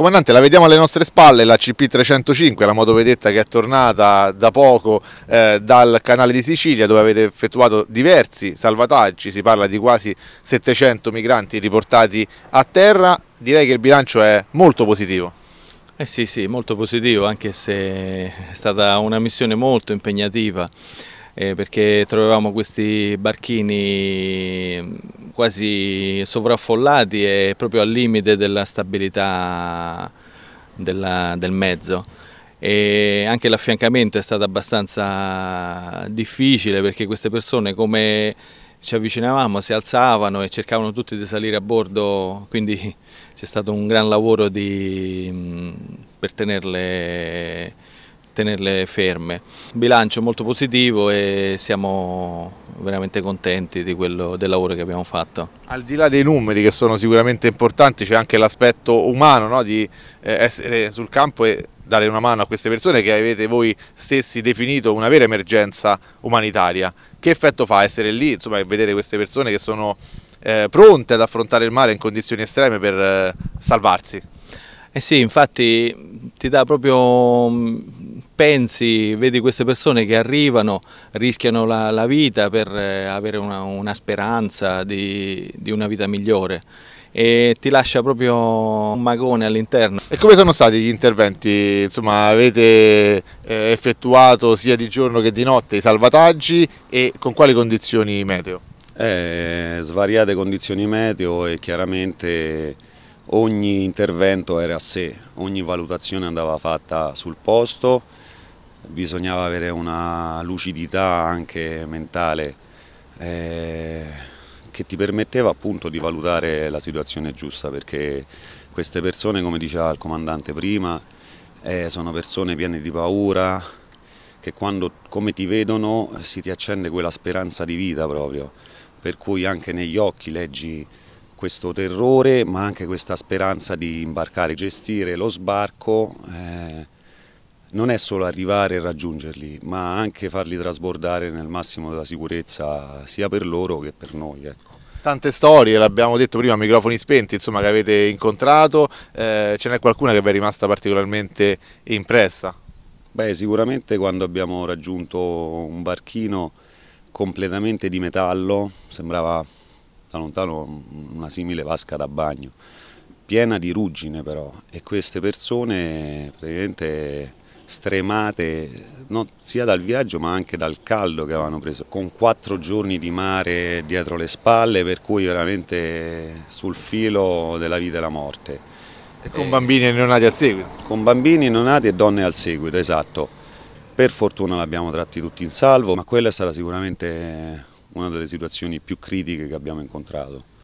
Comandante, la vediamo alle nostre spalle, la CP305, la motovedetta che è tornata da poco eh, dal canale di Sicilia dove avete effettuato diversi salvataggi, si parla di quasi 700 migranti riportati a terra, direi che il bilancio è molto positivo. Eh sì, sì, molto positivo, anche se è stata una missione molto impegnativa eh, perché trovavamo questi barchini quasi sovraffollati e proprio al limite della stabilità della, del mezzo. E anche l'affiancamento è stato abbastanza difficile perché queste persone come ci avvicinavamo si alzavano e cercavano tutti di salire a bordo, quindi c'è stato un gran lavoro di, per tenerle tenerle ferme. Bilancio molto positivo e siamo veramente contenti quello, del lavoro che abbiamo fatto. Al di là dei numeri che sono sicuramente importanti c'è anche l'aspetto umano no? di eh, essere sul campo e dare una mano a queste persone che avete voi stessi definito una vera emergenza umanitaria. Che effetto fa essere lì insomma, e vedere queste persone che sono eh, pronte ad affrontare il mare in condizioni estreme per eh, salvarsi? Eh sì, infatti ti dà proprio mm, pensi, vedi queste persone che arrivano, rischiano la, la vita per eh, avere una, una speranza di, di una vita migliore e ti lascia proprio un magone all'interno. E come sono stati gli interventi? Insomma, avete eh, effettuato sia di giorno che di notte i salvataggi e con quali condizioni meteo? Eh, svariate condizioni meteo e chiaramente ogni intervento era a sé, ogni valutazione andava fatta sul posto, bisognava avere una lucidità anche mentale eh, che ti permetteva appunto di valutare la situazione giusta perché queste persone, come diceva il comandante prima, eh, sono persone piene di paura che quando come ti vedono si ti accende quella speranza di vita proprio, per cui anche negli occhi leggi questo terrore ma anche questa speranza di imbarcare, gestire lo sbarco eh, non è solo arrivare e raggiungerli ma anche farli trasbordare nel massimo della sicurezza sia per loro che per noi. Ecco tante storie, l'abbiamo detto prima, microfoni spenti, insomma, che avete incontrato, eh, ce n'è qualcuna che vi è rimasta particolarmente impressa? Beh, sicuramente quando abbiamo raggiunto un barchino completamente di metallo, sembrava da lontano una simile vasca da bagno, piena di ruggine però, e queste persone praticamente stremate no, sia dal viaggio ma anche dal caldo che avevano preso, con quattro giorni di mare dietro le spalle, per cui veramente sul filo della vita e la morte. E con eh, bambini non nati al seguito? Con bambini non nati e donne al seguito, esatto. Per fortuna l'abbiamo tratti tutti in salvo, ma quella sarà sicuramente una delle situazioni più critiche che abbiamo incontrato.